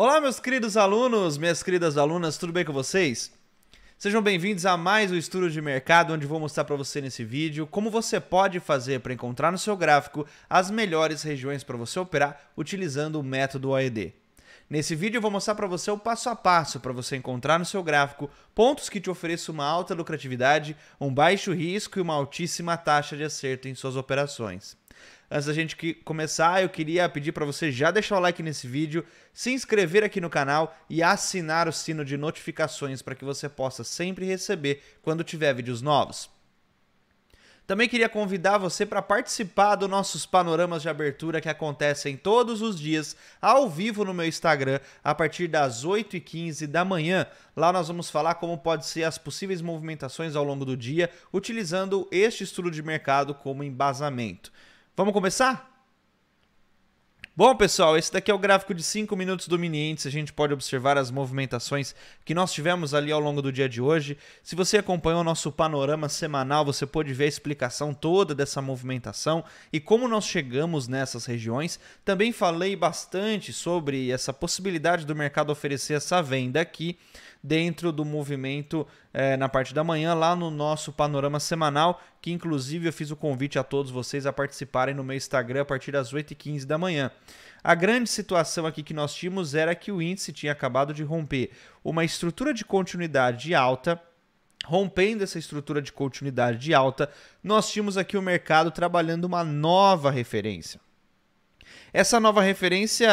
Olá, meus queridos alunos, minhas queridas alunas, tudo bem com vocês? Sejam bem-vindos a mais um estudo de mercado, onde vou mostrar para você nesse vídeo como você pode fazer para encontrar no seu gráfico as melhores regiões para você operar utilizando o método OED. Nesse vídeo eu vou mostrar para você o passo a passo para você encontrar no seu gráfico pontos que te ofereçam uma alta lucratividade, um baixo risco e uma altíssima taxa de acerto em suas operações. Antes da gente começar, eu queria pedir para você já deixar o like nesse vídeo, se inscrever aqui no canal e assinar o sino de notificações para que você possa sempre receber quando tiver vídeos novos. Também queria convidar você para participar dos nossos panoramas de abertura que acontecem todos os dias, ao vivo no meu Instagram, a partir das 8h15 da manhã. Lá nós vamos falar como pode ser as possíveis movimentações ao longo do dia, utilizando este estudo de mercado como embasamento. Vamos começar? Bom, pessoal, esse daqui é o gráfico de 5 minutos do Mini Índice. A gente pode observar as movimentações que nós tivemos ali ao longo do dia de hoje. Se você acompanhou o nosso panorama semanal, você pode ver a explicação toda dessa movimentação e como nós chegamos nessas regiões. Também falei bastante sobre essa possibilidade do mercado oferecer essa venda aqui dentro do movimento é, na parte da manhã, lá no nosso panorama semanal, que inclusive eu fiz o convite a todos vocês a participarem no meu Instagram a partir das 8h15 da manhã. A grande situação aqui que nós tínhamos era que o índice tinha acabado de romper uma estrutura de continuidade alta. Rompendo essa estrutura de continuidade alta, nós tínhamos aqui o mercado trabalhando uma nova referência. Essa nova referência,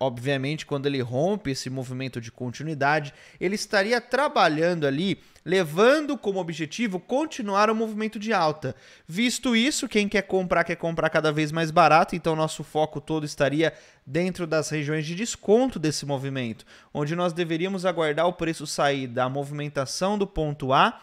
obviamente, quando ele rompe esse movimento de continuidade, ele estaria trabalhando ali, levando como objetivo continuar o movimento de alta. Visto isso, quem quer comprar quer comprar cada vez mais barato, então nosso foco todo estaria dentro das regiões de desconto desse movimento, onde nós deveríamos aguardar o preço sair da movimentação do ponto A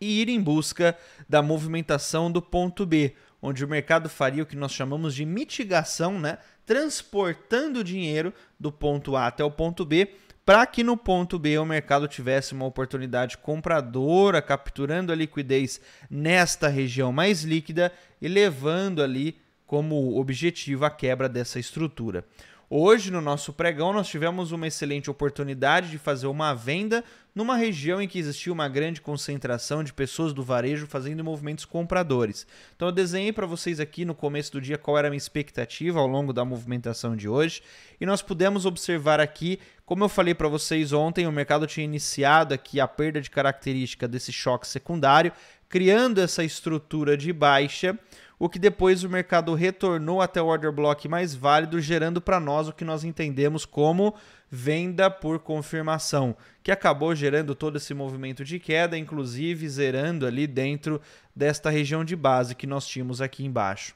e ir em busca da movimentação do ponto B, onde o mercado faria o que nós chamamos de mitigação, né? transportando dinheiro do ponto A até o ponto B, para que no ponto B o mercado tivesse uma oportunidade compradora, capturando a liquidez nesta região mais líquida e levando ali como objetivo a quebra dessa estrutura. Hoje, no nosso pregão, nós tivemos uma excelente oportunidade de fazer uma venda numa região em que existia uma grande concentração de pessoas do varejo fazendo movimentos compradores. Então, eu desenhei para vocês aqui no começo do dia qual era a minha expectativa ao longo da movimentação de hoje e nós pudemos observar aqui como eu falei para vocês ontem, o mercado tinha iniciado aqui a perda de característica desse choque secundário, criando essa estrutura de baixa, o que depois o mercado retornou até o order block mais válido, gerando para nós o que nós entendemos como venda por confirmação, que acabou gerando todo esse movimento de queda, inclusive zerando ali dentro desta região de base que nós tínhamos aqui embaixo.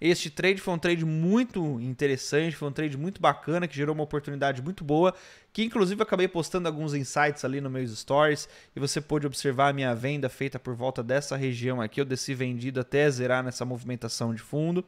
Este trade foi um trade muito interessante, foi um trade muito bacana, que gerou uma oportunidade muito boa que inclusive acabei postando alguns insights ali no meus stories e você pôde observar a minha venda feita por volta dessa região aqui. Eu desci vendido até zerar nessa movimentação de fundo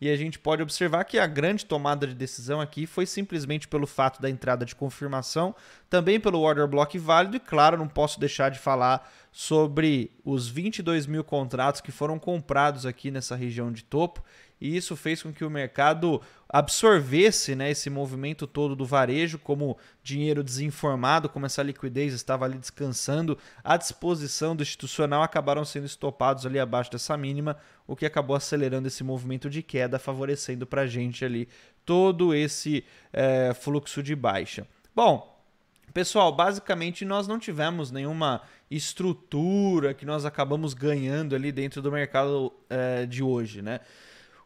e a gente pode observar que a grande tomada de decisão aqui foi simplesmente pelo fato da entrada de confirmação, também pelo order block válido e claro, não posso deixar de falar sobre os 22 mil contratos que foram comprados aqui nessa região de topo e isso fez com que o mercado absorvesse né, esse movimento todo do varejo como dinheiro desinformado, como essa liquidez estava ali descansando à disposição do institucional, acabaram sendo estopados ali abaixo dessa mínima, o que acabou acelerando esse movimento de queda, favorecendo para a gente ali todo esse é, fluxo de baixa. Bom, pessoal, basicamente nós não tivemos nenhuma estrutura que nós acabamos ganhando ali dentro do mercado é, de hoje, né?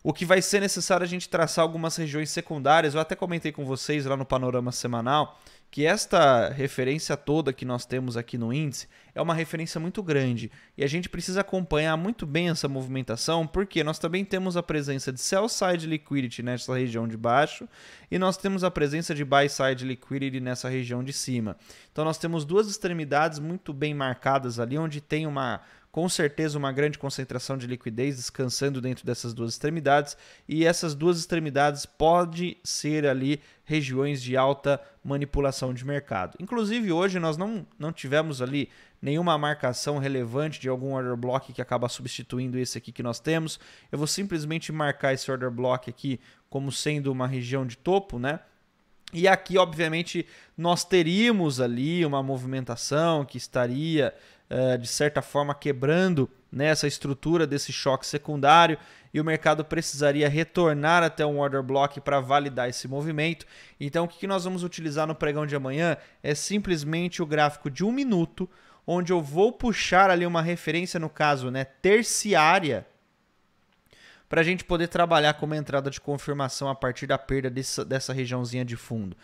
o que vai ser necessário a gente traçar algumas regiões secundárias. Eu até comentei com vocês lá no panorama semanal que esta referência toda que nós temos aqui no índice é uma referência muito grande e a gente precisa acompanhar muito bem essa movimentação, porque nós também temos a presença de sell side liquidity nessa região de baixo e nós temos a presença de buy side liquidity nessa região de cima. Então nós temos duas extremidades muito bem marcadas ali onde tem uma com certeza uma grande concentração de liquidez descansando dentro dessas duas extremidades e essas duas extremidades pode ser ali regiões de alta manipulação de mercado. Inclusive hoje nós não, não tivemos ali nenhuma marcação relevante de algum order block que acaba substituindo esse aqui que nós temos. Eu vou simplesmente marcar esse order block aqui como sendo uma região de topo, né? E aqui, obviamente, nós teríamos ali uma movimentação que estaria eh, de certa forma quebrando né, estrutura desse choque secundário e o mercado precisaria retornar até um order block para validar esse movimento. Então, o que nós vamos utilizar no pregão de amanhã é simplesmente o gráfico de um minuto, onde eu vou puxar ali uma referência, no caso, né, terciária, para a gente poder trabalhar como entrada de confirmação a partir da perda dessa, dessa regiãozinha de fundo.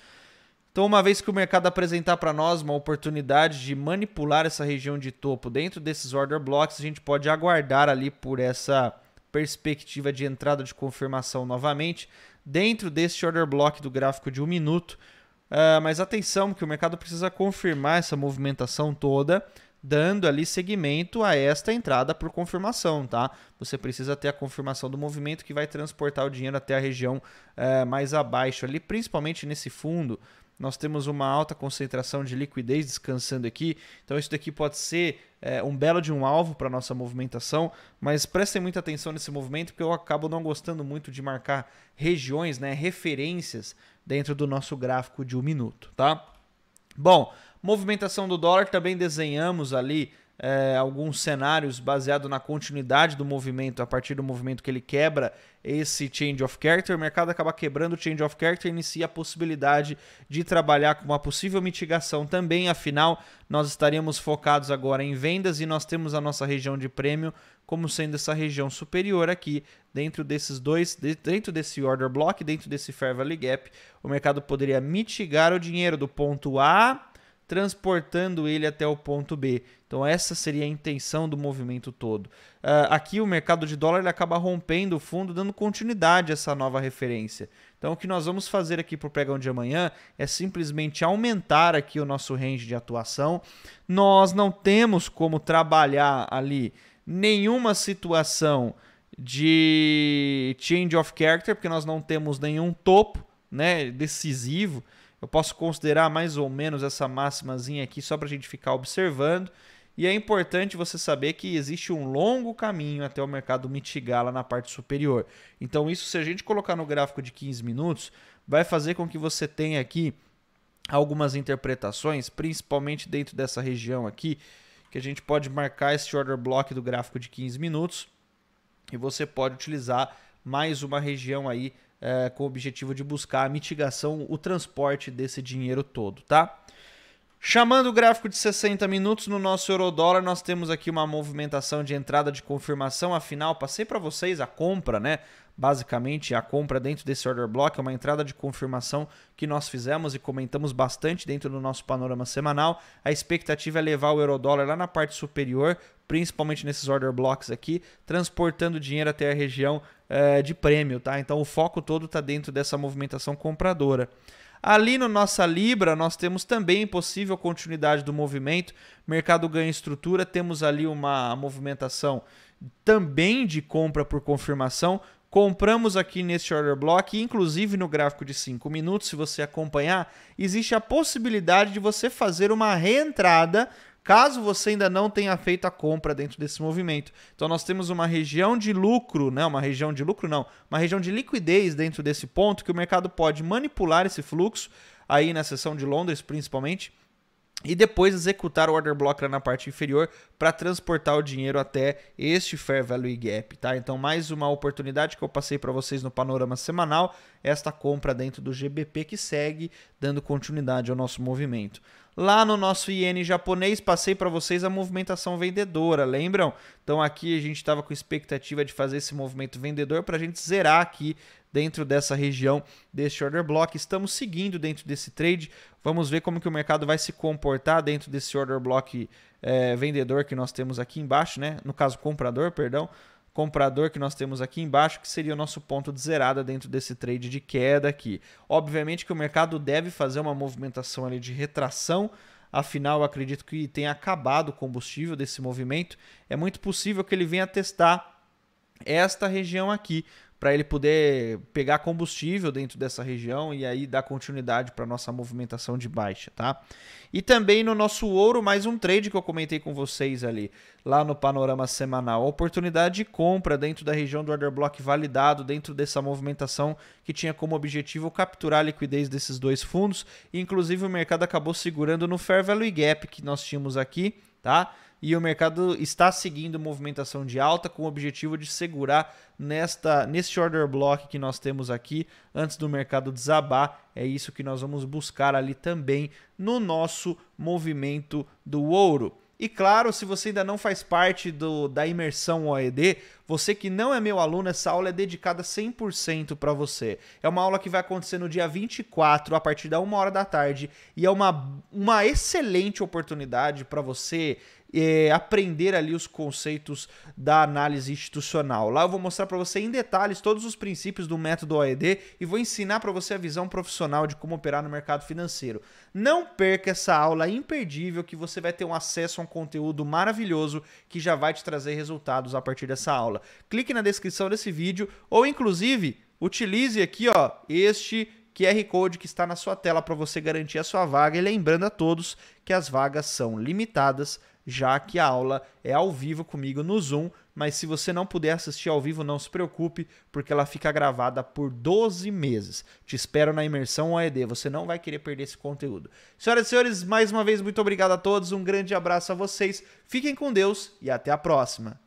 Então, uma vez que o mercado apresentar para nós uma oportunidade de manipular essa região de topo dentro desses order blocks, a gente pode aguardar ali por essa perspectiva de entrada de confirmação novamente dentro deste order block do gráfico de um minuto. Uh, mas atenção, que o mercado precisa confirmar essa movimentação toda, dando ali seguimento a esta entrada por confirmação, tá? Você precisa ter a confirmação do movimento que vai transportar o dinheiro até a região uh, mais abaixo ali, principalmente nesse fundo nós temos uma alta concentração de liquidez descansando aqui, então isso daqui pode ser é, um belo de um alvo para nossa movimentação, mas prestem muita atenção nesse movimento porque eu acabo não gostando muito de marcar regiões, né, referências dentro do nosso gráfico de um minuto, tá? Bom, movimentação do dólar também desenhamos ali é, alguns cenários baseado na continuidade do movimento, a partir do movimento que ele quebra esse change of character, o mercado acaba quebrando o change of character e inicia a possibilidade de trabalhar com uma possível mitigação também. Afinal, nós estaríamos focados agora em vendas e nós temos a nossa região de prêmio como sendo essa região superior aqui, dentro desses dois, dentro desse order block, dentro desse fair value gap, o mercado poderia mitigar o dinheiro do ponto A transportando ele até o ponto B. Então essa seria a intenção do movimento todo. Uh, aqui o mercado de dólar ele acaba rompendo o fundo, dando continuidade a essa nova referência. Então o que nós vamos fazer aqui para o pregão de amanhã é simplesmente aumentar aqui o nosso range de atuação. Nós não temos como trabalhar ali nenhuma situação de change of character, porque nós não temos nenhum topo né, decisivo. Eu posso considerar mais ou menos essa máximazinha aqui só para a gente ficar observando. E é importante você saber que existe um longo caminho até o mercado mitigar lá na parte superior. Então, isso, se a gente colocar no gráfico de 15 minutos, vai fazer com que você tenha aqui algumas interpretações, principalmente dentro dessa região aqui, que a gente pode marcar esse order block do gráfico de 15 minutos e você pode utilizar mais uma região aí é, com o objetivo de buscar a mitigação, o transporte desse dinheiro todo, tá? Chamando o gráfico de 60 minutos no nosso eurodólar, nós temos aqui uma movimentação de entrada de confirmação. Afinal, passei para vocês a compra, né? Basicamente, a compra dentro desse order block é uma entrada de confirmação que nós fizemos e comentamos bastante dentro do nosso panorama semanal. A expectativa é levar o eurodólar lá na parte superior principalmente nesses order blocks aqui, transportando dinheiro até a região é, de prêmio, tá? Então o foco todo está dentro dessa movimentação compradora. Ali no nossa Libra, nós temos também possível continuidade do movimento, mercado ganha estrutura, temos ali uma movimentação também de compra por confirmação, compramos aqui neste order block, inclusive no gráfico de 5 minutos, se você acompanhar, existe a possibilidade de você fazer uma reentrada caso você ainda não tenha feito a compra dentro desse movimento. Então nós temos uma região de lucro, né? Uma região de lucro não, uma região de liquidez dentro desse ponto que o mercado pode manipular esse fluxo aí na seção de Londres, principalmente e depois executar o order block na parte inferior para transportar o dinheiro até este fair value gap, tá? Então mais uma oportunidade que eu passei para vocês no panorama semanal, esta compra dentro do GBP que segue dando continuidade ao nosso movimento. Lá no nosso iene japonês, passei para vocês a movimentação vendedora, lembram? Então aqui a gente estava com expectativa de fazer esse movimento vendedor para a gente zerar aqui dentro dessa região deste order block. Estamos seguindo dentro desse trade. Vamos ver como que o mercado vai se comportar dentro desse order block é, vendedor que nós temos aqui embaixo, né? No caso, comprador, perdão comprador que nós temos aqui embaixo, que seria o nosso ponto de zerada dentro desse trade de queda aqui. Obviamente que o mercado deve fazer uma movimentação ali de retração, afinal acredito que tenha acabado o combustível desse movimento. É muito possível que ele venha testar esta região aqui, para ele poder pegar combustível dentro dessa região e aí dar continuidade para nossa movimentação de baixa, tá? E também no nosso ouro, mais um trade que eu comentei com vocês ali, lá no panorama semanal, oportunidade de compra dentro da região do order block validado, dentro dessa movimentação que tinha como objetivo capturar a liquidez desses dois fundos, e inclusive o mercado acabou segurando no fair value gap que nós tínhamos aqui, tá? e o mercado está seguindo movimentação de alta com o objetivo de segurar nesta neste order block que nós temos aqui antes do mercado desabar. É isso que nós vamos buscar ali também no nosso movimento do ouro. E claro, se você ainda não faz parte do, da imersão OED, você que não é meu aluno, essa aula é dedicada 100% para você. É uma aula que vai acontecer no dia 24, a partir da 1 hora da tarde, e é uma, uma excelente oportunidade para você é, aprender ali os conceitos da análise institucional. Lá eu vou mostrar para você em detalhes todos os princípios do método OED e vou ensinar para você a visão profissional de como operar no mercado financeiro. Não perca essa aula imperdível que você vai ter um acesso a um conteúdo maravilhoso que já vai te trazer resultados a partir dessa aula. Clique na descrição desse vídeo ou inclusive utilize aqui, ó, este QR Code que está na sua tela para você garantir a sua vaga. E lembrando a todos que as vagas são limitadas, já que a aula é ao vivo comigo no Zoom. Mas se você não puder assistir ao vivo, não se preocupe, porque ela fica gravada por 12 meses. Te espero na imersão OED, você não vai querer perder esse conteúdo. Senhoras e senhores, mais uma vez, muito obrigado a todos, um grande abraço a vocês, fiquem com Deus e até a próxima!